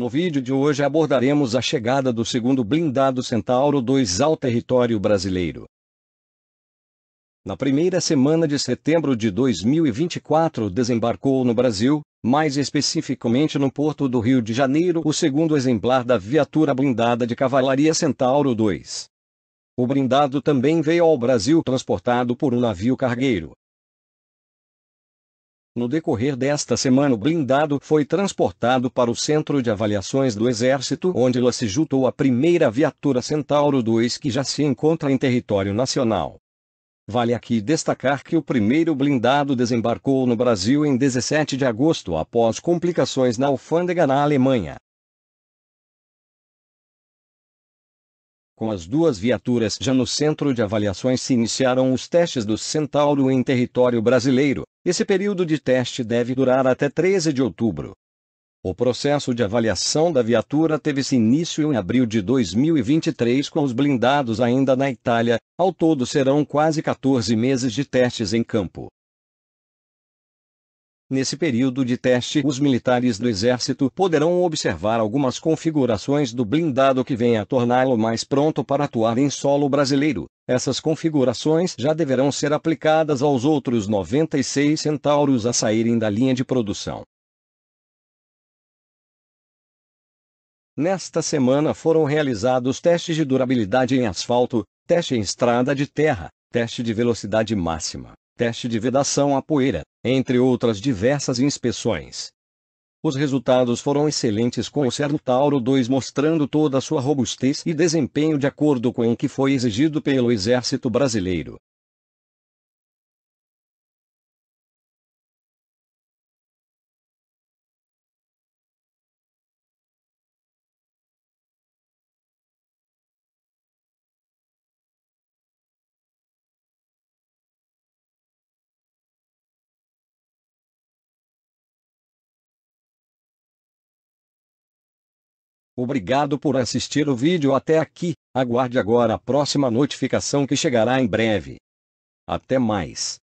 No vídeo de hoje abordaremos a chegada do segundo blindado Centauro 2 ao território brasileiro. Na primeira semana de setembro de 2024 desembarcou no Brasil, mais especificamente no porto do Rio de Janeiro, o segundo exemplar da viatura blindada de cavalaria Centauro 2. O blindado também veio ao Brasil transportado por um navio cargueiro. No decorrer desta semana, o blindado foi transportado para o Centro de Avaliações do Exército, onde lá se juntou a primeira viatura Centauro 2 que já se encontra em território nacional. Vale aqui destacar que o primeiro blindado desembarcou no Brasil em 17 de agosto após complicações na alfândega na Alemanha. Com as duas viaturas já no centro de avaliações se iniciaram os testes do Centauro em território brasileiro. Esse período de teste deve durar até 13 de outubro. O processo de avaliação da viatura teve-se início em abril de 2023 com os blindados ainda na Itália. Ao todo serão quase 14 meses de testes em campo. Nesse período de teste, os militares do Exército poderão observar algumas configurações do blindado que venha a torná-lo mais pronto para atuar em solo brasileiro. Essas configurações já deverão ser aplicadas aos outros 96 centauros a saírem da linha de produção. Nesta semana foram realizados testes de durabilidade em asfalto, teste em estrada de terra, teste de velocidade máxima, teste de vedação à poeira, entre outras diversas inspeções. Os resultados foram excelentes com o Cerno Tauro 2 mostrando toda a sua robustez e desempenho de acordo com o que foi exigido pelo Exército Brasileiro. Obrigado por assistir o vídeo até aqui, aguarde agora a próxima notificação que chegará em breve. Até mais!